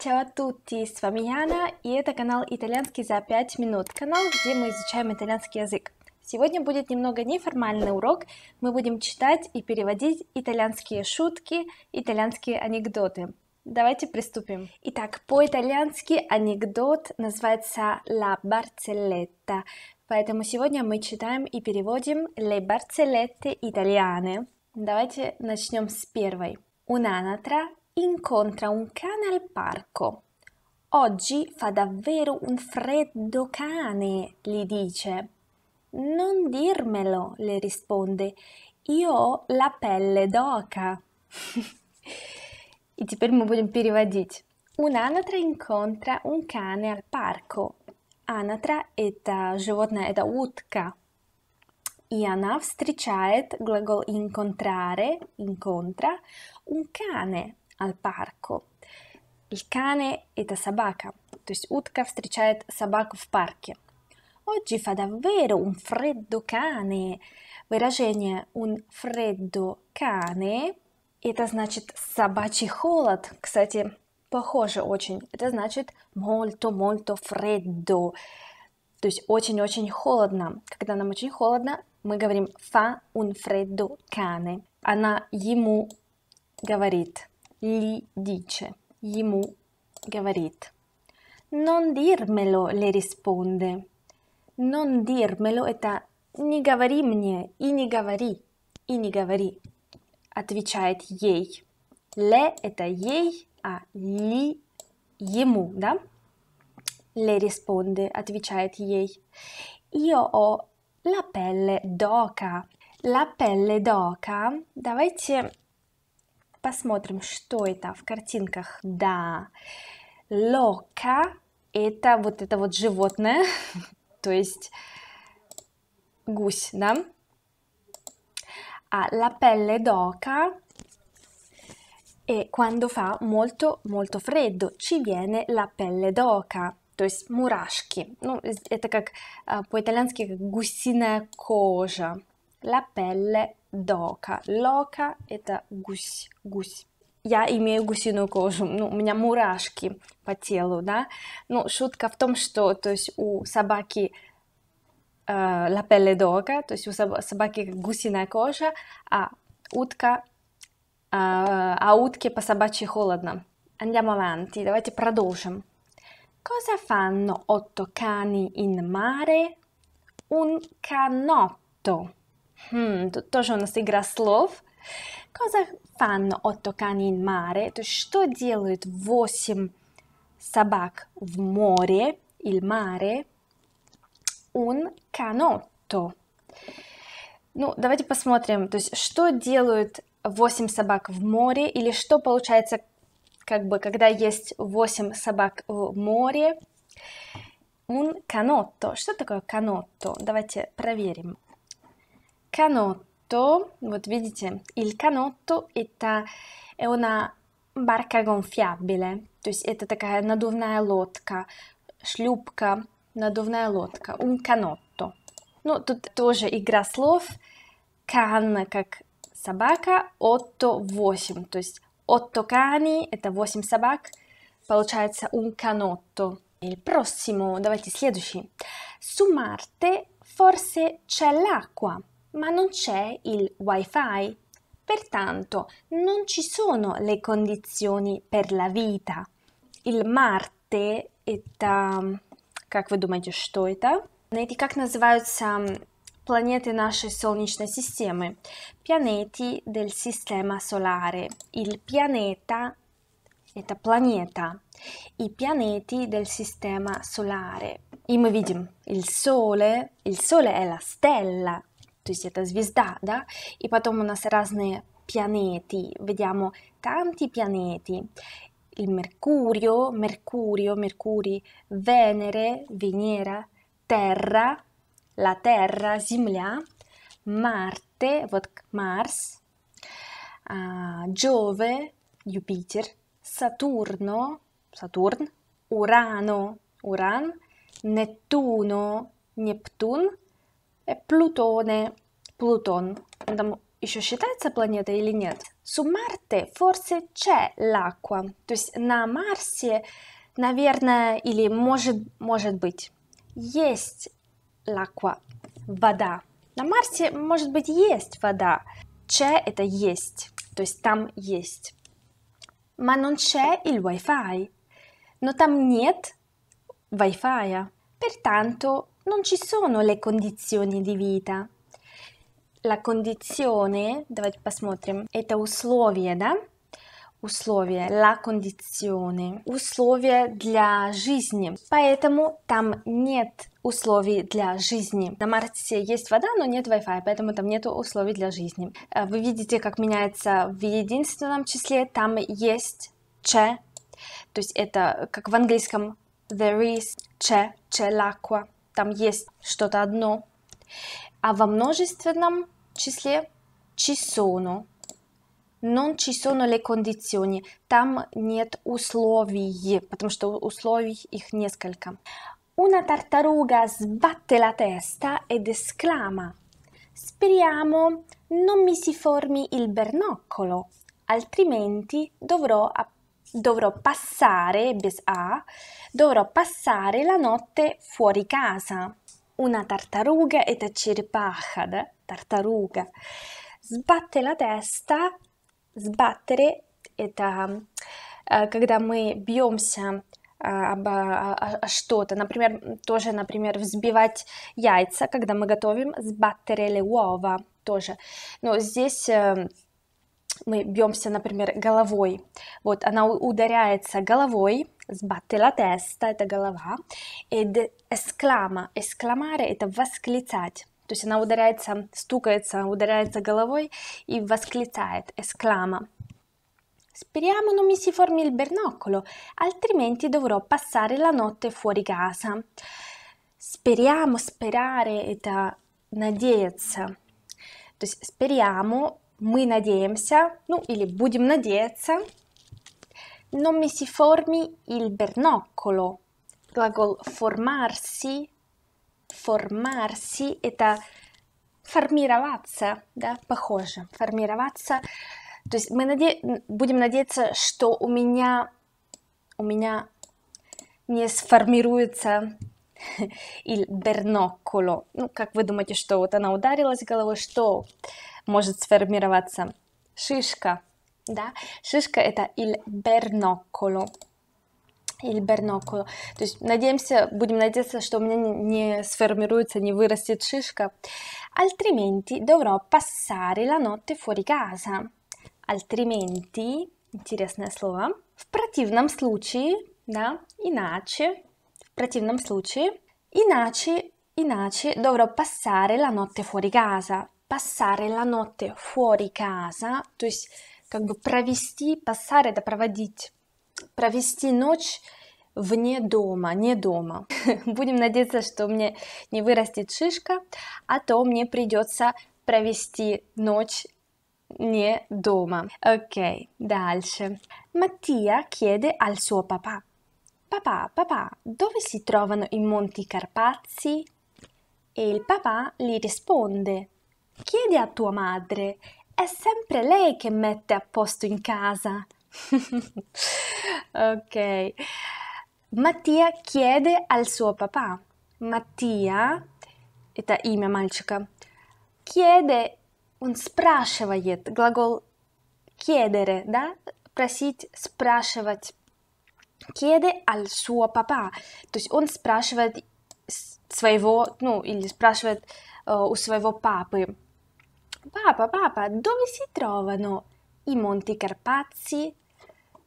Ciao a tutti, с вами Яна, и это канал «Итальянский за 5 минут», канал, где мы изучаем итальянский язык. Сегодня будет немного неформальный урок, мы будем читать и переводить итальянские шутки, итальянские анекдоты. Давайте приступим. Итак, по-итальянски анекдот называется «La Barcelletta», поэтому сегодня мы читаем и переводим «Le Barcellette Italiane». Давайте начнем с первой. Un'anatra incontra un cane al parco. Oggi fa davvero un freddo cane, gli dice. Non dirmelo, le risponde. Io ho la pelle d'oca. E теперь мы будем переводить. Un'anatra incontra un cane al parco. Anatra – это животное, это утка. И она встречает глагол incontrare, incontra, un cane, al parco. Il cane – это собака, то есть утка встречает собаку в парке. Oggi fa davvero un freddo cane. Выражение un freddo cane – это значит собачий холод. Кстати, похоже очень. Это значит molto molto freddo. То есть очень-очень холодно. Когда нам очень холодно, мы говорим fa un freddo cane. Она ему говорит – gli dice, gli mu Gavarit. Non dirmelo, le risponde. Non dirmelo, это не говори мне i не говори, и не говори, отвечает ей. Ле – это ей, а ли – ему, да? Le risponde, отвечает ей. Io ho la pelle d'oca. La pelle d'oca. Давайте Посмотрим, что это в картинках. Да, лока – это вот это вот животное, то есть гусь, да? А la pelle d'oca e quando fa molto molto freddo ci viene la pelle d'oca, то есть мурашки. Ну, это как а, по-итальянски гусиная кожа. La pelle дока. Лока – это гусь, гусь. Я имею гусиную кожу, ну, у меня мурашки по телу, да. Ну, шутка в том, что, то есть, у собаки э, дока, то есть у собаки гусиная кожа, а утка, э, а утке по собачьи холодно. Andiamo avanti, давайте продолжим. Cosa fanno otto cani in mare? Un canotto. Хм, тут тоже у нас игра слов. Cosa fanno otto cani in То есть, что делают восемь собак в море? или mare. Ун canotto. Ну, давайте посмотрим, то есть, что делают восемь собак в море, или что получается, как бы, когда есть восемь собак в море. Ун canotto. Что такое канотто? Давайте проверим canotto, вот видите, il canotto это è э, una barca gonfiabile, то есть это такая надувная лодка, шлюпка, надувная лодка, un canotto. Ну, тут тоже игра слов, can как собака, отто 8, то есть отто cani это 8 собак, получается un canotto. Il prossimo, давайте следующий. Su Marte forse c'è l'acqua. ma non c'è il wifi, pertanto non ci sono le condizioni per la vita. Il Marte это mm, как вы думаете, что это? Знаете, э, как называются планеты нашей Солнечной системы? Pianeti del Sistema Solare. Il pianeta – это планета. И pianeti del Sistema Solare. И мы видим il Sole. Il Sole è la stella то есть это звезда, да, и потом у нас разные pianeti, vediamo tanti pianeti, il Mercurio, Mercurio, Mercuri, Venere, Venera, Terra, la Terra, Земля, Marte, вот Mars, Giove, Jupiter, Saturno, Saturn, Urano, Uran, Nettuno, Neptun, Plutone, э, Плутон. Там еще считается планета или нет? Su Marte forse c'è l'acqua. То есть на Марсе, наверное, или может, может быть, есть l'acqua, вода. На Марсе, может быть, есть вода. C'è – это есть, то есть там есть. Ma non c'è il Wi-Fi. Но там нет Wi-Fi. Pertanto non ci sono le condizioni di vita. La condizione, давайте посмотрим, это условие, да? условия, la condizione, условия для жизни. Поэтому там нет условий для жизни. На Марсе есть вода, но нет Wi-Fi, поэтому там нет условий для жизни. Э, вы видите, как меняется в единственном числе, там есть че, то есть это как в английском there is че, че l'acqua. там есть что-то одно. А во множественном числе ci sono, non ci sono le condizioni, там нет условий, потому что условий их несколько. Una tartaruga sbatte la testa ed esclama Speriamo non mi si formi il bernoccolo, altrimenti dovrò appena dovrò passare, bis a, dovrò passare la notte fuori casa. Una tartaruga e tacirpahad, tartaruga, sbatte la testa, sbattere это когда мы бьемся об, что-то, например, тоже, например, взбивать яйца, когда мы готовим, сбаттерели уова тоже. Но здесь мы бьемся, например, головой. Вот она ударяется головой, сбатте la testa, это голова, и esclama, esclamare это восклицать. То есть она ударяется, стукается, ударяется головой и восклицает, esclama. Speriamo non mi si formi il bernoccolo, altrimenti dovrò passare la notte fuori casa. Speriamo, sperare это надеяться. То есть speriamo мы надеемся, ну или будем надеяться, non mi si formi il bernoccolo. Глагол formarsi, formarsi – это формироваться, да, похоже, формироваться. То есть мы наде... будем надеяться, что у меня, у меня не сформируется il bernoccolo. Ну, как вы думаете, что вот она ударилась головой, что может сформироваться шишка, да, шишка это il bernoccolo, или бернокулу. То есть надеемся, будем надеяться, что у меня не сформируется, не вырастет шишка. Altrimenti dovrò passare la notte fuori casa. Altrimenti, интересное слово. В противном случае, да, иначе, в противном случае, иначе, иначе dovrò passare la notte fuori casa. passare la notte fuori casa, то есть как бы провести, passare да проводить, провести ночь вне дома, не дома. Будем надеяться, что мне не вырастет шишка, а то мне придется провести ночь не дома. Ok, дальше. Mattia chiede al suo papà. Papà, papà, dove si trovano i Monti Carpazi? E il papà gli risponde. Chiedi a tua madre, è sempre lei che mette a posto in casa. ok. Mattia chiede al suo papà. Mattia, это имя мальчика, chiede, un спрашивает, глагол chiedere, да? Просить, спрашивать. Chiede al suo papà. То есть он спрашивает своего, ну, или спрашивает э, у своего папы. Papa, papa, dove si trovano i Monti Carpazi?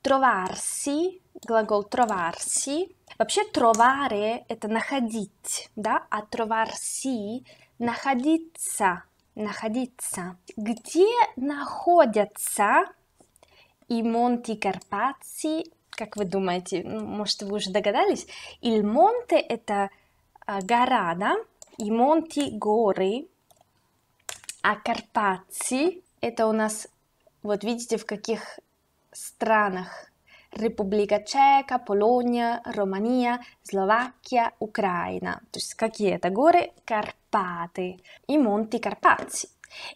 Trovarsi, глагол trovarsi. Вообще trovare – это находить, да? А trovarsi – находиться, находиться. Где находятся и Монти Карпаци? Как вы думаете? Ну, может, вы уже догадались? Иль Монте – это гора, да? И Монти – горы, а Карпатцы – это у нас, вот видите, в каких странах. Республика Чека, Полония, Романия, Словакия, Украина. То есть какие это горы? Карпаты. И Монти Карпатцы.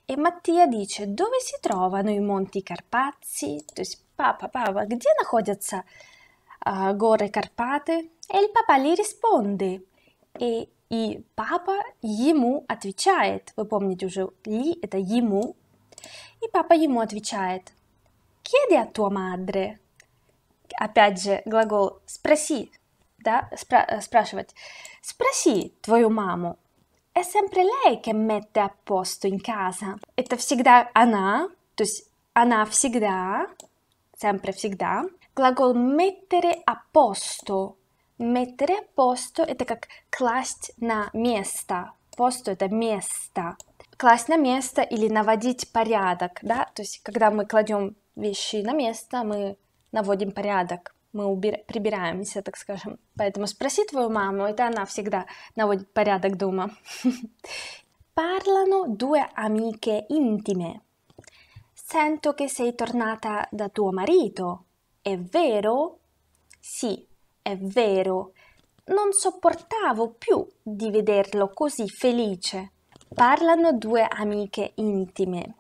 И Маттия dice dove si trovano i Monti Carpazi? То есть папа, папа, где находятся uh, горы Карпаты? И папа papà gli risponde и папа ему отвечает. Вы помните уже, ли это ему. И папа ему отвечает. Chiedi а tua мадре? Опять же, глагол спроси, да, спра- э, спрашивать. Спроси твою маму. È sempre lei che mette a posto in casa. Это всегда она, то есть она всегда, sempre всегда. Глагол mettere a posto метре posto это как класть на место. Posto это место. Класть на место или наводить порядок, да? То есть, когда мы кладем вещи на место, мы наводим порядок, мы убира- прибираемся, так скажем. Поэтому спроси твою маму, это она всегда наводит порядок дома. Parlano due amiche intime. Sento che sei tornata da tuo marito. È vero? Sì, è vero, non sopportavo più di vederlo così felice. Parlano due amiche intime.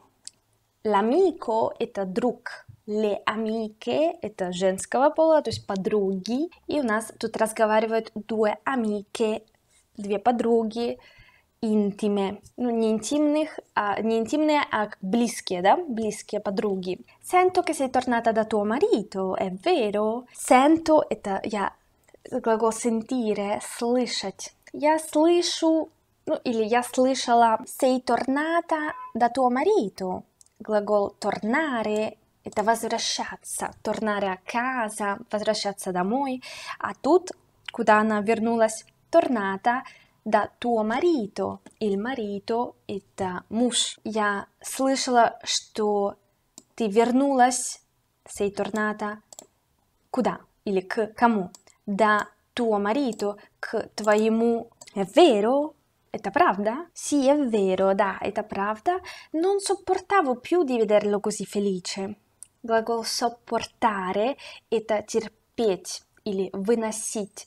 L'amico è Druk. le amiche это женского пола, то есть подруги. E у нас тут разговаривают due amiche, due подруги. intime, ну не интимных, а, не интимные, а близкие, да, близкие подруги. Sento che sei tornata da tuo marito, è vero? Sento – это я, глагол sentire, слышать. Я слышу, ну или я слышала sei tornata да tuo marito. Глагол tornare – это возвращаться, tornare a casa, возвращаться домой. А тут, куда она вернулась, tornata – да tuo marito. Il marito – это муж. Я слышала, что ты вернулась, sei tornata, куда или к кому. Да tuo marito, к твоему. È vero? Это правда? Sì, è vero, да, это правда. Non sopportavo più di vederlo così felice. Глагол sopportare – это терпеть или выносить.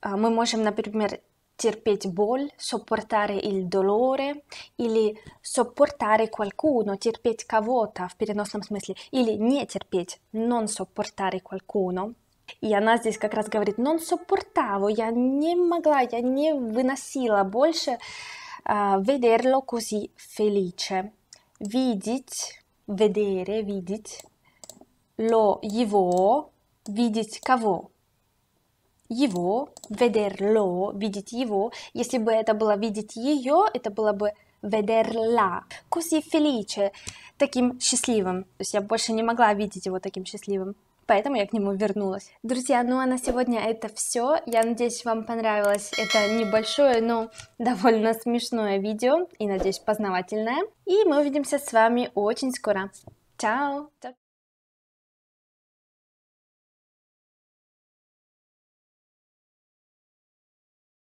А мы можем, например, терпеть боль, sopportare il dolore, или sopportare qualcuno, терпеть кого-то в переносном смысле, или не терпеть, non sopportare qualcuno. И она здесь как раз говорит non sopportavo, я не могла, я не выносила больше uh, vederlo così felice. Видеть, vedere, видеть, lo его, видеть кого, его, ведерло видеть его. Если бы это было видеть ее, это было бы ведерла. Куси Феличе таким счастливым. То есть я больше не могла видеть его таким счастливым поэтому я к нему вернулась. Друзья, ну а на сегодня это все. Я надеюсь, вам понравилось это небольшое, но довольно смешное видео и, надеюсь, познавательное. И мы увидимся с вами очень скоро. Чао!